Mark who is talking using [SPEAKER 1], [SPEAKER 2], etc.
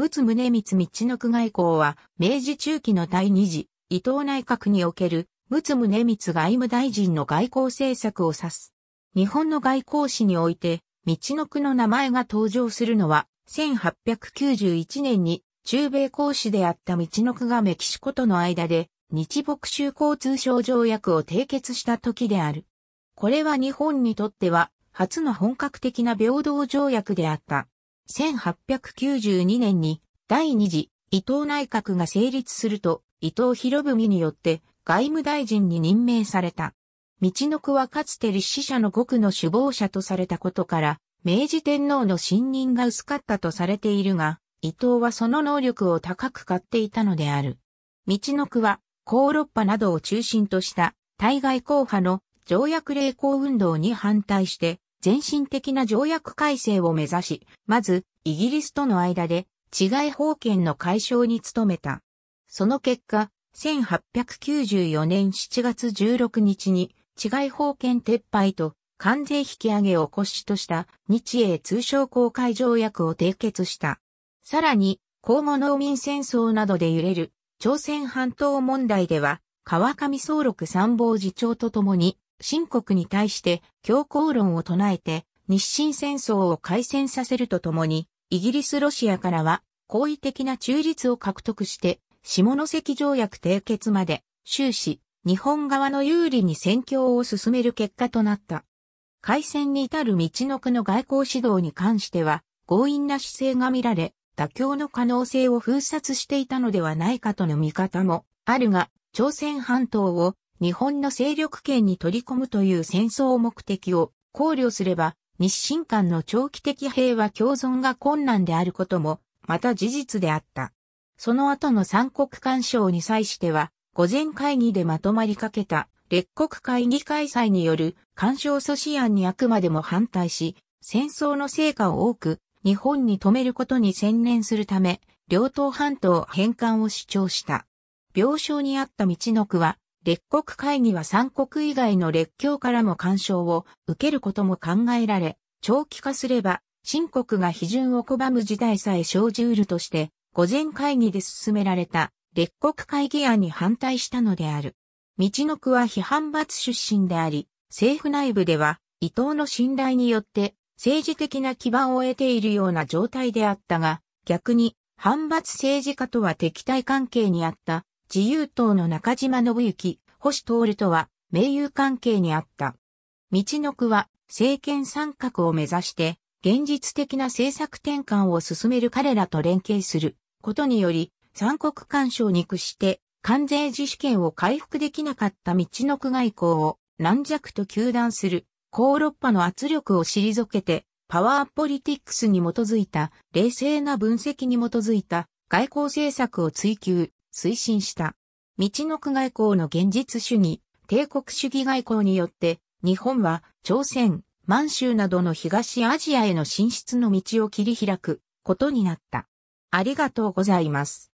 [SPEAKER 1] 陸奥宗光道の外交は、明治中期の第二次、伊藤内閣における、陸奥宗光外務大臣の外交政策を指す。日本の外交史において、道のくの名前が登場するのは、1891年に、中米公使であった道のくがメキシコとの間で、日牧州交通省条約を締結した時である。これは日本にとっては、初の本格的な平等条約であった。1892年に第2次伊藤内閣が成立すると伊藤博文によって外務大臣に任命された。道の区はかつて立志者の極の首謀者とされたことから、明治天皇の信任が薄かったとされているが、伊藤はその能力を高く買っていたのである。道の区は、高ッパなどを中心とした、対外公派の条約励行運動に反対して、全身的な条約改正を目指し、まず、イギリスとの間で、治外法権の解消に努めた。その結果、1894年7月16日に、治外法権撤廃と関税引上げを骨子とした日英通商公開条約を締結した。さらに、公後農民戦争などで揺れる朝鮮半島問題では、川上総録参謀次長とともに清国に対して強硬論を唱えて日清戦争を開戦させるとともに、イギリス・ロシアからは好意的な中立を獲得して、下関条約締結まで終始、日本側の有利に戦況を進める結果となった。開戦に至る道のくの外交指導に関しては、強引な姿勢が見られ、妥協の可能性を封殺していたのではないかとの見方もあるが、朝鮮半島を日本の勢力圏に取り込むという戦争目的を考慮すれば、日清間の長期的平和共存が困難であることも、また事実であった。その後の三国干渉に際しては、午前会議でまとまりかけた、列国会議開催による干渉阻止案にあくまでも反対し、戦争の成果を多く日本に止めることに専念するため、両党半島返還を主張した。病床にあった道の区は列国会議は三国以外の列強からも干渉を受けることも考えられ、長期化すれば、新国が批准を拒む事態さえ生じうるとして、午前会議で進められた列国会議案に反対したのである。道の区は批判罰出身であり、政府内部では伊藤の信頼によって政治的な基盤を得ているような状態であったが、逆に反発政治家とは敵対関係にあった自由党の中島信之、星徹とは盟友関係にあった。道の区は政権参画を目指して現実的な政策転換を進める彼らと連携することにより三国干渉に屈して関税自主権を回復できなかった道の区外交を軟弱と糾弾するコーロッパの圧力を退けてパワーポリティックスに基づいた冷静な分析に基づいた外交政策を追求推進した。道の区外交の現実主義、帝国主義外交によって、日本は朝鮮、満州などの東アジアへの進出の道を切り開くことになった。ありがとうございます。